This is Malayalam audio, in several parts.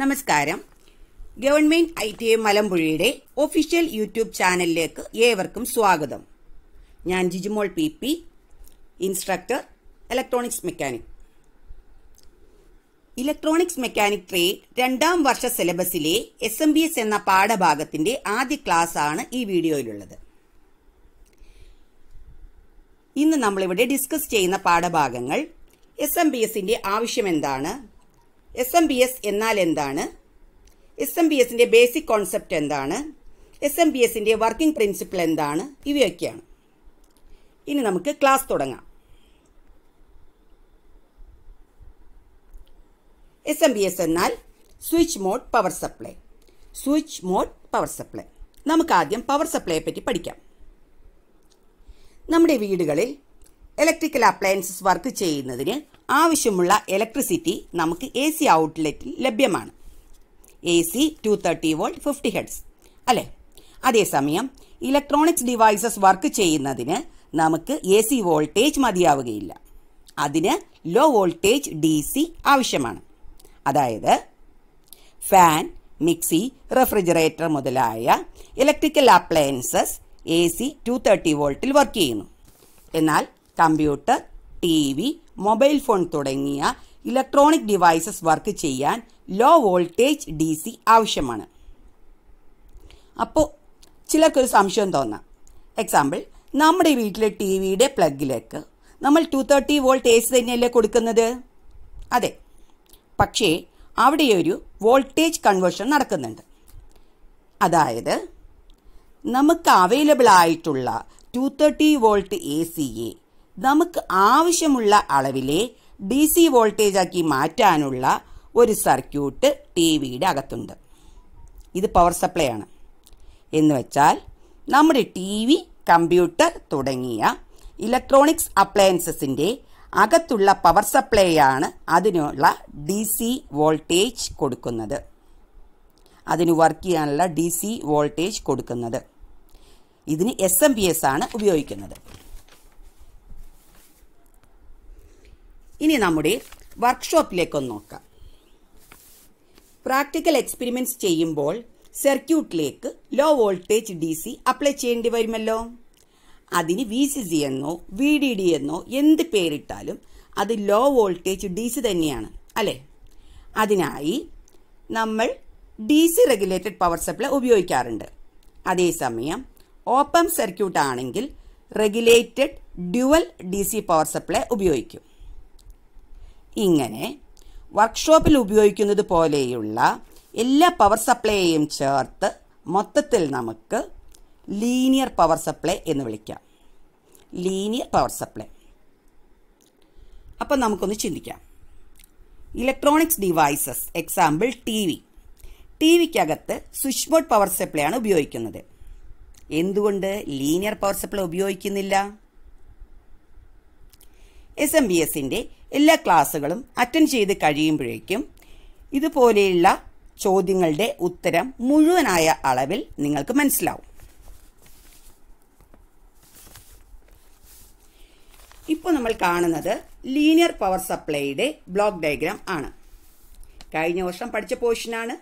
നമസ്കാരം ഗവൺമെന്റ് ഐ ടി ഐ മലമ്പുഴയുടെ ഒഫീഷ്യൽ യൂട്യൂബ് ചാനലിലേക്ക് ഏവർക്കും സ്വാഗതം ഞാൻ Jijumol P P instructor electronics mechanic electronics mechanic trade രണ്ടാം വർഷ സിലബസിലെ എസ് എം ബി എസ് എന്ന പാഠഭാഗത്തിന്റെ ആദ്യ ക്ലാസ് ആണ് ഈ വീഡിയോയിലുള്ളത് ഇന്ന് നമ്മളിവിടെ ഡിസ്കസ് ചെയ്യുന്ന പാഠഭാഗങ്ങൾ എസ് എം ബി എസിന്റെ ആവശ്യം എന്താണ് എസ് എം ബി എസ് എന്നാൽ എന്താണ് എസ് എം ബി എസിൻ്റെ ബേസിക് കോൺസെപ്റ്റ് എന്താണ് എസ് എം ബി എസിൻ്റെ വർക്കിംഗ് പ്രിൻസിപ്പിൾ എന്താണ് ഇവയൊക്കെയാണ് ഇനി നമുക്ക് ക്ലാസ് തുടങ്ങാം എസ് എം ബി എസ് എന്നാൽ switch mode power supply switch mode power supply നമുക്ക് ആദ്യം പവർ സപ്ലൈയെ പറ്റി പഠിക്കാം നമ്മുടെ വീടുകളിൽ ഇലക്ട്രിക്കൽ അപ്ലയൻസസ് വർക്ക് ചെയ്യുന്നതിന് ആവശ്യമുള്ള ഇലക്ട്രിസിറ്റി നമുക്ക് എ സി ഔട്ട്ലെറ്റിൽ ലഭ്യമാണ് A C two thirty volt fifty hertz അല്ലേ അതേസമയം ഇലക്ട്രോണിക്സ് ഡിവൈസസ് വർക്ക് ചെയ്യുന്നതിന് നമുക്ക് എ സി വോൾട്ടേജ് മതിയാവുകയില്ല അതിന് ലോ വോൾട്ടേജ് ഡി സി ആവശ്യമാണ് അതായത് ഫാൻ മിക്സി റെഫ്രിജറേറ്റർ മുതലായ electrical appliances A C two thirty വോൾട്ടിൽ വർക്ക് ചെയ്യുന്നു എന്നാൽ computer T V mobile phone തുടങ്ങിയ ഇലക്ട്രോണിക് ഡിവൈസസ് വർക്ക് ചെയ്യാൻ ലോ വോൾട്ടേജ് ഡി സി ആവശ്യമാണ് അപ്പോൾ ചിലർക്കൊരു സംശയം തോന്നാം എക്സാമ്പിൾ നമ്മുടെ വീട്ടിലെ ടി വിയുടെ പ്ലഗിലേക്ക് നമ്മൾ two thirty volt A C തന്നെയല്ലേ കൊടുക്കുന്നത് അതെ പക്ഷേ അവിടെ ഒരു വോൾട്ടേജ് കൺവേർഷൻ നടക്കുന്നുണ്ട് അതായത് നമുക്ക് അവൈലബിൾ ആയിട്ടുള്ള ടു തേർട്ടി വോൾട്ട് എ സിയെ നമുക്ക് ആവശ്യമുള്ള അളവിലെ ഡി സി വോൾട്ടേജാക്കി മാറ്റാനുള്ള ഒരു സർക്യൂട്ട് ടി വിയുടെ അകത്തുണ്ട് ഇത് പവർ സപ്ലൈ ആണ് എന്ന് വെച്ചാൽ നമ്മുടെ ടി വി കമ്പ്യൂട്ടർ തുടങ്ങിയ ഇലക്ട്രോണിക്സ് അപ്ലയൻസസിൻ്റെ അകത്തുള്ള പവർ സപ്ലൈ ആണ് അതിനുള്ള ഡി സി വോൾട്ടേജ് കൊടുക്കുന്നത് അതിന് വർക്ക് ചെയ്യാനുള്ള ഡി സി വോൾട്ടേജ് കൊടുക്കുന്നത് ഇതിന് എസ് എം ബി എസ് ആണ് ഉപയോഗിക്കുന്നത് ഇനി നമ്മുടെ വർക്ക്ഷോപ്പിലേക്കൊന്ന് നോക്കാം പ്രാക്ടിക്കൽ എക്സ്പെരിമെൻറ്റ്സ് ചെയ്യുമ്പോൾ സർക്യൂട്ടിലേക്ക് low voltage D C apply ചെയ്യേണ്ടി വരുമല്ലോ അതിന് വി സി സി എന്നോ വി ഡി ഡി എന്നോ എന്ത് പേരിട്ടാലും അത് ലോ വോൾട്ടേജ് ഡി സി തന്നെയാണ് അല്ലേ അതിനായി നമ്മൾ D C regulated power supply ഉപയോഗിക്കാറുണ്ട് അതേസമയം ഓപ്പം സർക്യൂട്ട് ആണെങ്കിൽ regulated dual D C power supply ഉപയോഗിക്കും ഇങ്ങനെ വർക്ക്ഷോപ്പിൽ ഉപയോഗിക്കുന്നത് പോലെയുള്ള എല്ലാ പവർ സപ്ലൈയെയും ചേർത്ത് മൊത്തത്തിൽ നമുക്ക് ലീനിയർ പവർ സപ്ലൈ എന്ന് വിളിക്കാം ലീനിയർ പവർ സപ്ലൈ അപ്പം നമുക്കൊന്ന് ചിന്തിക്കാം electronics devices example T V T വിക്കകത്ത് സ്വിച്ച് ബോർഡ് പവർ സപ്ലൈ ആണ് ഉപയോഗിക്കുന്നത് എന്തുകൊണ്ട് ലീനിയർ പവർ സപ്ലൈ ഉപയോഗിക്കുന്നില്ല എസ് എം ബി എസിൻ്റെ എല്ലാ ക്ലാസ്സുകളും അറ്റൻഡ് ചെയ്ത് കഴിയുമ്പോഴേക്കും ഇതുപോലെയുള്ള ചോദ്യങ്ങളുടെ ഉത്തരം മുഴുവനായ അളവിൽ നിങ്ങൾക്ക് മനസ്സിലാവും ഇപ്പോൾ നമ്മൾ കാണുന്നത് ലീനിയർ പവർ സപ്ലൈയുടെ ബ്ലോക്ക് ഡയഗ്രാം ആണ് കഴിഞ്ഞ വർഷം പഠിച്ച പോർഷനാണ്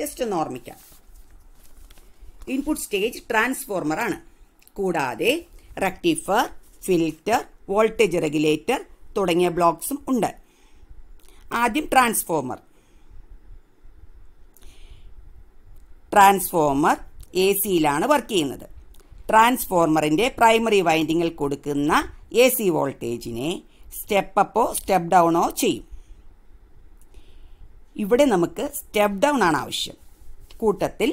ജസ്റ്റ് ഒന്ന് ഓർമ്മിക്കാം ഇൻപുട്ട് സ്റ്റേജ് ട്രാൻസ്ഫോർമർ ആണ് കൂടാതെ റക്ടിഫർ ഫിൽറ്റർ വോൾട്ടേജ് റെഗുലേറ്റർ തുടങ്ങിയ ബ്ലോക്സും ഉണ്ട് ആദ്യം ട്രാൻസ്ഫോമർ ട്രാൻസ്ഫോമർ എ സിയിലാണ് വർക്ക് ചെയ്യുന്നത് ട്രാൻസ്ഫോർമറിന്റെ പ്രൈമറി വൈൻഡിങ്ങിൽ കൊടുക്കുന്ന എ സി വോൾട്ടേജിനെ സ്റ്റെപ്പ് അപ്പോ സ്റ്റെപ്പ് ഡൗണോ ചെയ്യും ഇവിടെ നമുക്ക് സ്റ്റെപ്പ് ഡൗൺ ആണ് ആവശ്യം കൂട്ടത്തിൽ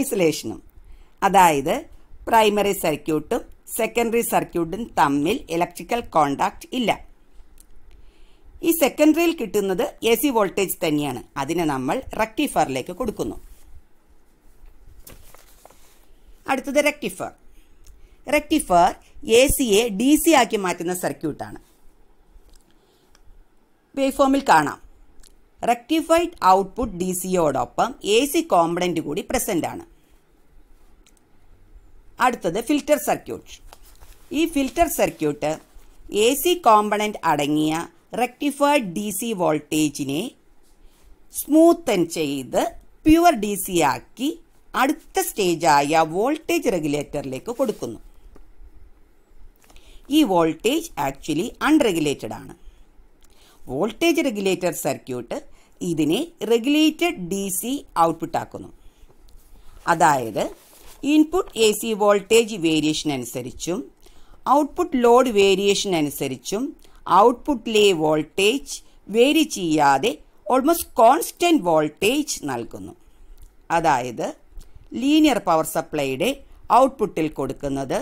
ഐസൊലേഷനും അതായത് പ്രൈമറി സർക്യൂട്ടും സെക്കൻഡറി സർക്യൂട്ടും തമ്മിൽ ഇലക്ട്രിക്കൽ കോണ്ടാക്ട് ഇല്ല ഈ സെക്കൻഡറിയിൽ കിട്ടുന്നത് എ സി വോൾട്ടേജ് തന്നെയാണ് അതിനെ നമ്മൾ റെക്ടിഫയറിലേക്ക് കൊടുക്കുന്നു അടുത്തത് റെക്ടിഫയർ റെക്ടിഫയർ എ സിയെ ഡി സി ആക്കി മാറ്റുന്ന സർക്യൂട്ടാണ് വേവ് ഫോമിൽ കാണാം റെക്ടിഫൈഡ് ഔട്ട്പുട്ട് ഡി സിയോടൊപ്പം എ സി കോമ്പണൻറ്റ് കൂടി പ്രസൻ്റ് ആണ് അടുത്തത് ഫിൽറ്റർ സർക്യൂട്ട് ഈ filter circuit A C component അടങ്ങിയ റെക്ടിഫൈഡ് ഡി സി വോൾട്ടേജിനെ സ്മൂത്തൻ ചെയ്ത് പ്യുവർ ഡി സി ആക്കി അടുത്ത സ്റ്റേജായ വോൾട്ടേജ് റെഗുലേറ്ററിലേക്ക് കൊടുക്കുന്നു ഈ വോൾട്ടേജ് ആക്ച്വലി അൺറെഗുലേറ്റഡ് ആണ് വോൾട്ടേജ് റെഗുലേറ്റർ സർക്യൂട്ട് ഇതിനെ റെഗുലേറ്റഡ് ഡി സി ഔട്ട്പുട്ട് ആക്കുന്നു അതായത് input A C voltage variation അനുസരിച്ചും ഔട്ട്പുട്ട് ലോഡ് വേരിയേഷൻ അനുസരിച്ചും ഔട്ട്പുട്ടിലെ വോൾട്ടേജ് വേരി ചെയ്യാതെ ഓൾമോസ്റ്റ് കോൺസ്റ്റൻറ്റ് വോൾട്ടേജ് നൽകുന്നു അതായത് ലീനിയർ പവർ സപ്ലൈയുടെ ഔട്ട്പുട്ടിൽ കൊടുക്കുന്നത്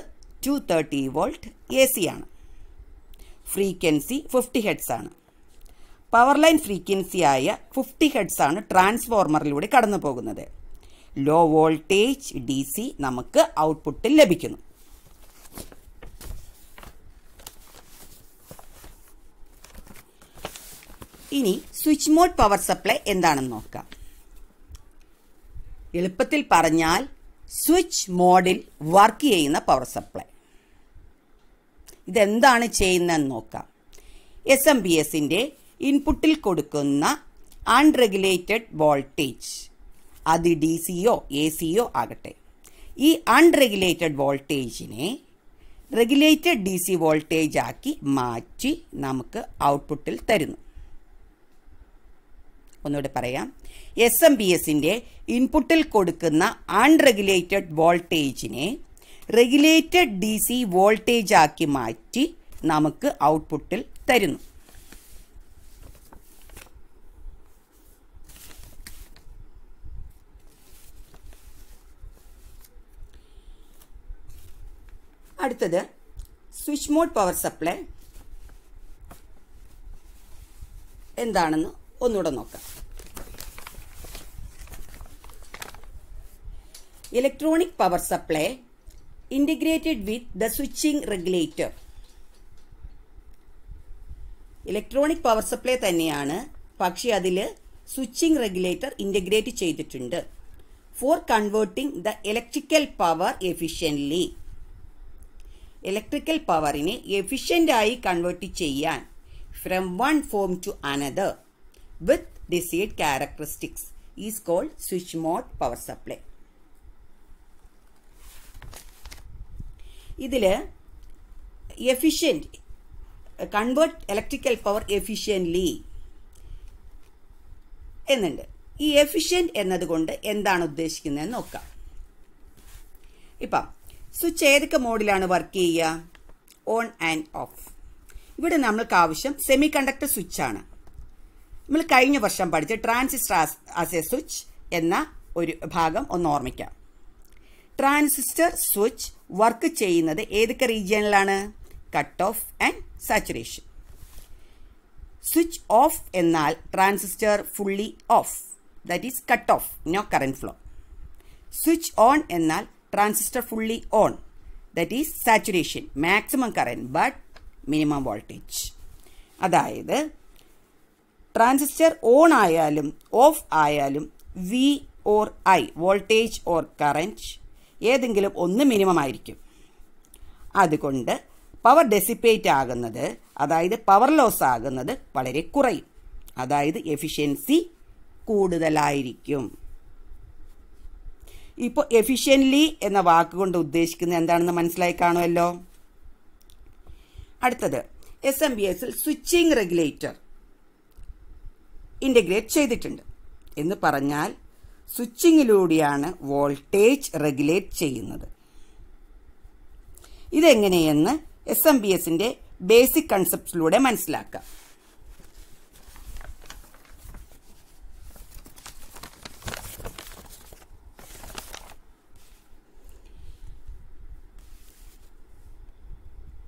two thirty volt A C ആണ് ഫ്രീക്വൻസി ഫിഫ്റ്റി ഹെഡ്സ് ആണ് പവർ ലൈൻ ഫ്രീക്വൻസിയായ ഫിഫ്റ്റി ഹെഡ്സ് ആണ് ട്രാൻസ്ഫോർമറിലൂടെ കടന്നു പോകുന്നത് ലോ വോൾട്ടേജ് ഡി സി നമുക്ക് ഔട്ട്പുട്ടിൽ ലഭിക്കുന്നു ഇനി സ്വിച്ച് മോഡ് പവർ സപ്ലൈ എന്താണെന്ന് നോക്കാം എളുപ്പത്തിൽ പറഞ്ഞാൽ സ്വിച്ച് മോഡിൽ വർക്ക് ചെയ്യുന്ന പവർ സപ്ലൈ ഇതെന്താണ് ചെയ്യുന്നതെന്ന് നോക്കാം എസ് എം ബി എസിൻ്റെ ഇൻപുട്ടിൽ കൊടുക്കുന്ന അൺറെഗുലേറ്റഡ് വോൾട്ടേജ് അത് ഡി സിയോ എ സിയോ ആകട്ടെ ഈ അൺറെഗുലേറ്റഡ് വോൾട്ടേജിനെ റെഗുലേറ്റഡ് ഡി സി വോൾട്ടേജാക്കി മാറ്റി നമുക്ക് ഔട്ട്പുട്ടിൽ തരുന്നു ഒന്നുകൂടെ പറയാം എസ് എം ബി എസിൻ്റെ ഇൻപുട്ടിൽ കൊടുക്കുന്ന അൺറെഗുലേറ്റഡ് വോൾട്ടേജിനെ റെഗുലേറ്റഡ് ഡി സി വോൾട്ടേജ് ആക്കി മാറ്റി നമുക്ക് ഔട്ട്പുട്ടിൽ തരുന്നു അടുത്തത് സ്വിച്ച് മോഡ് പവർ സപ്ലൈ എന്താണെന്ന് ഒന്നുകൂടെ നോക്കാം electronic power supply integrated with the switching regulator electronic power supply തന്നെയാണ് പക്ഷേ അതിൽ സ്വിച്ചിങ് റെഗുലേറ്റർ ഇൻ്റഗ്രേറ്റ് ചെയ്തിട്ടുണ്ട് for converting the electrical power efficiently electrical പവറിനെ എഫിഷ്യൻ്റായി കൺവേർട്ട് ചെയ്യാൻ from one form to another with desired characteristics is called switch mode power supply ഇതിൽ efficient convert electrical power efficiently എന്നുണ്ട് ഈ എഫിഷ്യൻ്റ് എന്നതുകൊണ്ട് എന്താണ് ഉദ്ദേശിക്കുന്നതെന്ന് നോക്കാം ഇപ്പം സ്വിച്ച് ഏതൊക്കെ മോഡിലാണ് വർക്ക് ചെയ്യുക ഓൺ ആൻഡ് ഓഫ് ഇവിടെ നമ്മൾക്ക് ആവശ്യം സെമി കണ്ടക്ടർ സ്വിച്ചാണ് നമ്മൾ കഴിഞ്ഞ വർഷം പഠിച്ച ട്രാൻസിസ്റ്റർ ആസ് എ സ്വിച്ച് എന്ന ഒരു ഭാഗം ഒന്ന് ഓർമ്മിക്കാം ട്രാൻസിസ്റ്റർ സ്വിച്ച് വർക്ക് ചെയ്യുന്നത് ഏതൊക്കെ റീജിയനിലാണ് cut off and saturation switch off എന്നാൽ transistor fully off that is cut off no current flow switch on എന്നാൽ transistor fully on that is saturation maximum current but minimum voltage അതായത് ട്രാൻസിസ്റ്റർ ഓൺ ആയാലും ഓഫ് ആയാലും V or I voltage or current ഏതെങ്കിലും ഒന്ന് മിനിമം ആയിരിക്കും അതുകൊണ്ട് പവർ ഡെസിപ്പേറ്റ് ആകുന്നത് അതായത് പവർ ലോസ് ആകുന്നത് വളരെ കുറയും അതായത് എഫിഷ്യൻസി കൂടുതലായിരിക്കും ഇപ്പോൾ എഫിഷ്യൻലി എന്ന വാക്കുകൊണ്ട് ഉദ്ദേശിക്കുന്നത് എന്താണെന്ന് മനസ്സിലായി കാണുമല്ലോ അടുത്തത് എസ് എം ബി എസിൽ സ്വിച്ചിങ് റെഗുലേറ്റർ ഇൻ്റഗ്രേറ്റ് ചെയ്തിട്ടുണ്ട് എന്ന് പറഞ്ഞാൽ സ്വിച്ചിങ്ങിലൂടെയാണ് വോൾട്ടേജ് റെഗുലേറ്റ് ചെയ്യുന്നത് ഇതെങ്ങനെയെന്ന് എസ് എം ബി എസിന്റെ ബേസിക് കൺസെപ്റ്റ്സിലൂടെ മനസ്സിലാക്കാം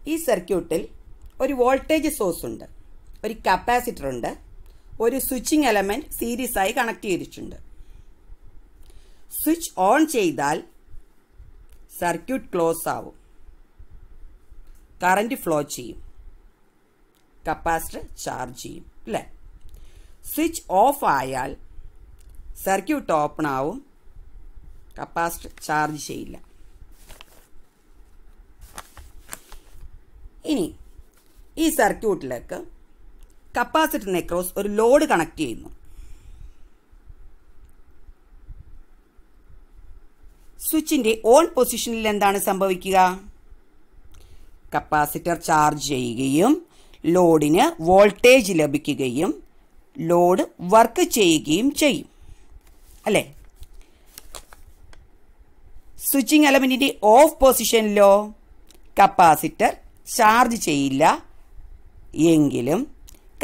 ഈ സർക്യൂട്ടിൽ ഒരു വോൾട്ടേജ് സോഴ്സ് ഉണ്ട് ഒരു കപ്പാസിറ്റർ ഉണ്ട് ഒരു സ്വിച്ചിങ് എലമെന്റ് സീരീസായി കണക്ട് ചെയ്തിട്ടുണ്ട് സ്വിച്ച് ഓൺ ചെയ്താൽ സർക്യൂട്ട് ക്ലോസ് ആവും കറൻറ്റ് ഫ്ലോ ചെയ്യും കപ്പാസിറ്റർ ചാർജ് ചെയ്യും അല്ലേ സ്വിച്ച് ഓഫ് ആയാൽ സർക്യൂട്ട് ഓപ്പൺ ആവും കപ്പാസിറ്റർ ചാർജ് ചെയ്യില്ല ഇനി ഈ സർക്യൂട്ടിലേക്ക് കപ്പാസിറ്ററിനെ ക്രോസ് ഒരു ലോഡ് കണക്ട് ചെയ്യുന്നു സ്വിച്ചിൻ്റെ ഓൺ പൊസിഷനിൽ എന്താണ് സംഭവിക്കുക കപ്പാസിറ്റർ ചാർജ് ചെയ്യുകയും ലോഡിന് വോൾട്ടേജ് ലഭിക്കുകയും ലോഡ് വർക്ക് ചെയ്യുകയും ചെയ്യും അല്ലേ സ്വിച്ചിങ് എലമെൻറ്റിൻ്റെ ഓഫ് പൊസിഷനിലോ കപ്പാസിറ്റർ ചാർജ് ചെയ്യില്ല എങ്കിലും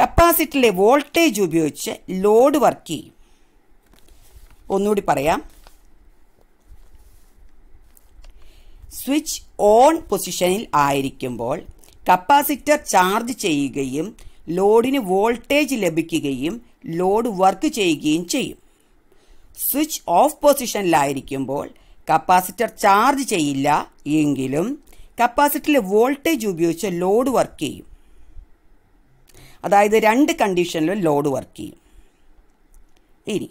കപ്പാസിറ്ററിലെ വോൾട്ടേജ് ഉപയോഗിച്ച് ലോഡ് വർക്ക് ചെയ്യും ഒന്നുകൂടി പറയാം സ്വിച്ച് ഓൺ പൊസിഷനിൽ ആയിരിക്കുമ്പോൾ കപ്പാസിറ്റർ ചാർജ് ചെയ്യുകയും ലോഡിന് വോൾട്ടേജ് ലഭിക്കുകയും ലോഡ് വർക്ക് ചെയ്യുകയും ചെയ്യും സ്വിച്ച് ഓഫ് പൊസിഷനിലായിരിക്കുമ്പോൾ കപ്പാസിറ്റർ ചാർജ് ചെയ്യില്ല എങ്കിലും കപ്പാസിറ്ററിലെ വോൾട്ടേജ് ഉപയോഗിച്ച് ലോഡ് വർക്ക് ചെയ്യും അതായത് രണ്ട് കണ്ടീഷനിലും ലോഡ് വർക്ക് ചെയ്യും ഇനി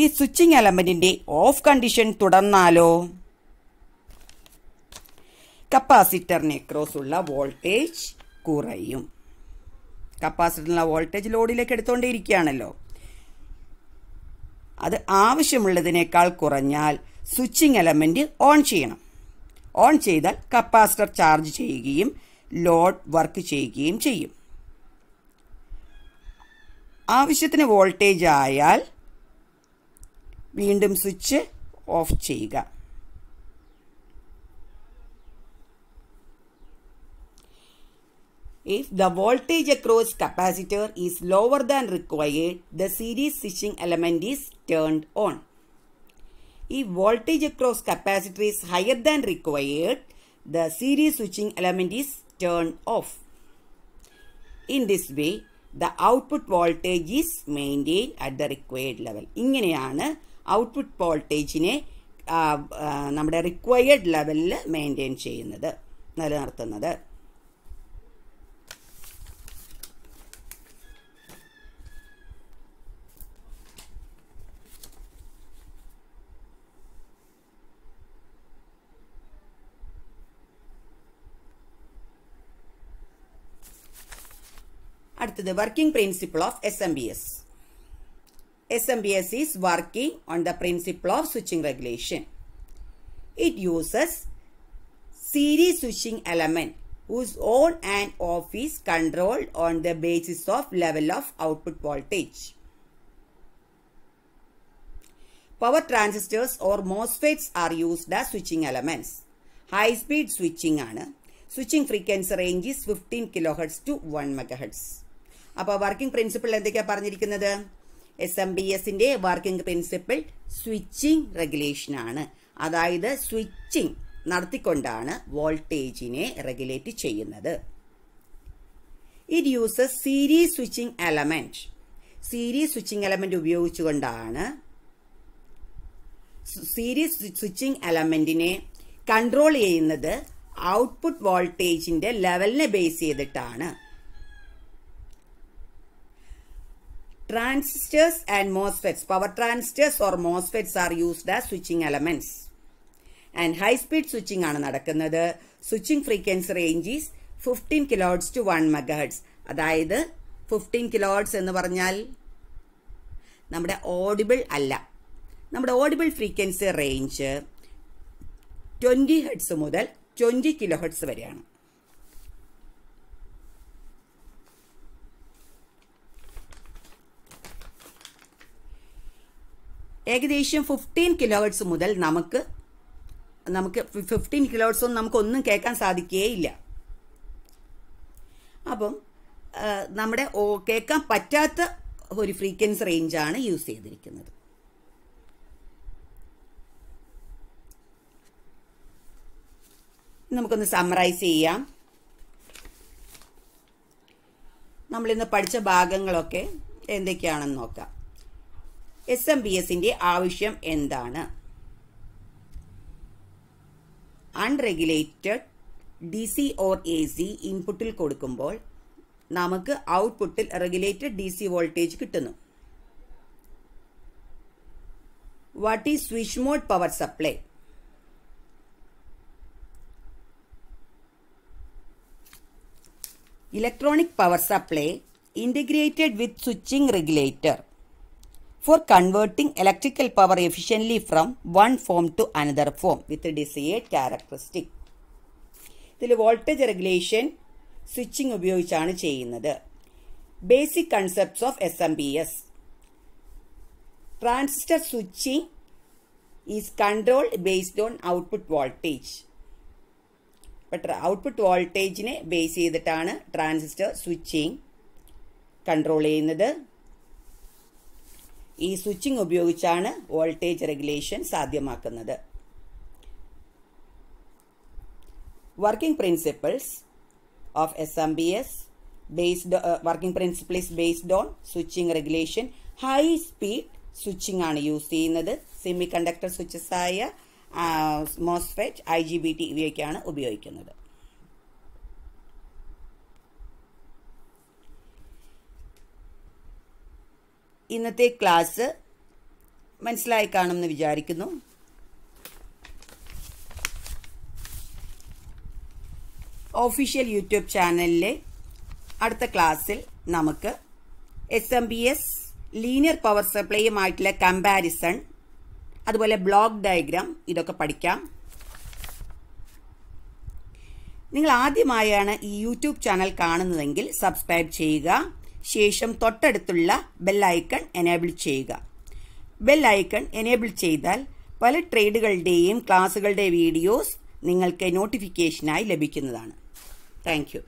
ഈ സ്വിച്ചിങ് എലമെൻറ്റിൻ്റെ ഓഫ് കണ്ടീഷൻ തുടർന്നാലോ ഉള്ള വോൾട്ടേജ് കുറയും കപ്പാസിറ്ററിനുള്ള വോൾട്ടേജ് ലോഡിലേക്ക് എടുത്തുകൊണ്ടേയിരിക്കുകയാണല്ലോ അത് ആവശ്യമുള്ളതിനേക്കാൾ കുറഞ്ഞാൽ സ്വിച്ചിങ് എലമെൻറ്റ് ഓൺ ചെയ്യണം ഓൺ ചെയ്താൽ കപ്പാസിറ്റർ ചാർജ് ചെയ്യുകയും ലോഡ് വർക്ക് ചെയ്യുകയും ചെയ്യും ആവശ്യത്തിന് വോൾട്ടേജ് ആയാൽ വീണ്ടും സ്വിച്ച് ഓഫ് ചെയ്യുക If the voltage across capacitor is lower than required, the series switching element is turned on. If voltage across capacitor is higher than required, the series switching element is turned off. In this way, the output voltage is maintained at the required level. ഇങ്ങനെയാണ് ഔട്ട്പുട്ട് വോൾട്ടേജിനെ നമ്മുടെ റിക്വയർഡ് ലെവലിൽ മെയിൻറ്റെയിൻ ചെയ്യുന്നത് നിലനിർത്തുന്നത് the working principle of SMBS. SMBS is working on the principle of switching regulation. It uses series switching element whose on and off is controlled on the basis of level of output voltage. Power transistors or MOSFETs are used as switching elements. High speed switching ana switching frequency range 15 fifteen to 1 one അപ്പോൾ വർക്കിംഗ് പ്രിൻസിപ്പിൾ എന്തൊക്കെയാണ് പറഞ്ഞിരിക്കുന്നത് എസ് എം ബി എസിൻ്റെ വർക്കിംഗ് പ്രിൻസിപ്പിൾ സ്വിച്ചിങ് റെഗുലേഷനാണ് അതായത് സ്വിച്ചിങ് നടത്തിക്കൊണ്ടാണ് വോൾട്ടേജിനെ റെഗുലേറ്റ് ചെയ്യുന്നത് it uses series switching element series switching element ഉപയോഗിച്ചുകൊണ്ടാണ് സീരീസ് സ്വിച്ചിങ് എലമെൻറ്റിനെ കൺട്രോൾ ചെയ്യുന്നത് ഔട്ട്പുട്ട് വോൾട്ടേജിൻ്റെ ലെവലിനെ ബേസ് ചെയ്തിട്ടാണ് transistors and MOSFETs power transistors or MOSFETs are used as switching elements. And high speed switching ആണ് നടക്കുന്നത് switching frequency range is fifteen kilohertz to one megahertz അതായത് ഫിഫ്റ്റീൻ കിലോഡ്സ് എന്ന് പറഞ്ഞാൽ നമ്മുടെ ഓഡിബിൾ അല്ല നമ്മുടെ audible frequency range twenty hertz മുതൽ ട്വൻറ്റി ഹെഡ്സ് വരെയാണ് ഏകദേശം ഫിഫ്റ്റീൻ കിലോഹേഴ്സ് മുതൽ നമുക്ക് നമുക്ക് ഫിഫ്റ്റീൻ കിലോഹേഴ്സ് ഒന്നും നമുക്കൊന്നും കേൾക്കാൻ സാധിക്കുകയില്ല അപ്പം നമ്മുടെ കേൾക്കാൻ പറ്റാത്ത ഒരു ഫ്രീക്വൻസി റേഞ്ചാണ് യൂസ് ചെയ്തിരിക്കുന്നത് നമുക്കൊന്ന് സമ്മറൈസ് ചെയ്യാം നമ്മളിന്ന് പഠിച്ച ഭാഗങ്ങളൊക്കെ എന്തൊക്കെയാണെന്ന് നോക്കാം എസ് എം ബി എസിന്റെ ആവശ്യം എന്താണ് unregulated D C or A C ഇൻപുട്ടിൽ കൊടുക്കുമ്പോൾ നമുക്ക് ഔട്ട്പുട്ടിൽ റെഗുലേറ്റഡ് ഡി സി വോൾട്ടേജ് കിട്ടുന്നു what is switch mode power supply electronic power supply integrated with switching regulator for converting electrical power efficiently from one form to another form with desired characteristic. ഇതിൽ വോൾട്ടേജ് റെഗുലേഷൻ സ്വിച്ചിങ് ഉപയോഗിച്ചാണ് ചെയ്യുന്നത് basic concepts of S M B S transistor switching is controlled based on output voltage output വോൾട്ടേജിനെ ബേസ് ചെയ്തിട്ടാണ് ട്രാൻസിസ്റ്റർ സ്വിച്ചിങ് കൺട്രോൾ ചെയ്യുന്നത് ഈ സ്വിച്ചിങ് ഉപയോഗിച്ചാണ് വോൾട്ടേജ് റെഗുലേഷൻ സാധ്യമാക്കുന്നത് working principles of S M B S based working principle is based on switching regulation high speed switching ആണ് യൂസ് ചെയ്യുന്നത് സെമി കണ്ടക്ടർ ആയ MOSFET I G B T ഇവയൊക്കെയാണ് ഉപയോഗിക്കുന്നത് ഇന്നത്തെ ക്ലാസ് മനസ്സിലായി കാണുമെന്ന് വിചാരിക്കുന്നു ഓഫീഷ്യൽ യൂട്യൂബ് ചാനലിലെ അടുത്ത ക്ലാസ്സിൽ നമുക്ക് S M B S linear power സപ്ലൈയുമായിട്ടുള്ള കമ്പാരിസൺ അതുപോലെ ബ്ലോക്ക് ഡയഗ്രാം ഇതൊക്കെ പഠിക്കാം നിങ്ങൾ ആദ്യമായാണ് ഈ യൂട്യൂബ് ചാനൽ കാണുന്നതെങ്കിൽ സബ്സ്ക്രൈബ് ചെയ്യുക ശേഷം തൊട്ടടുത്തുള്ള ബെൽ ഐക്കൺ എനേബിൾ ചെയ്യുക ബെൽ ഐക്കൺ എനേബിൾ ചെയ്താൽ പല ട്രേഡുകളുടെയും ക്ലാസുകളുടെ വീഡിയോസ് നിങ്ങൾക്ക് നോട്ടിഫിക്കേഷനായി ലഭിക്കുന്നതാണ് താങ്ക്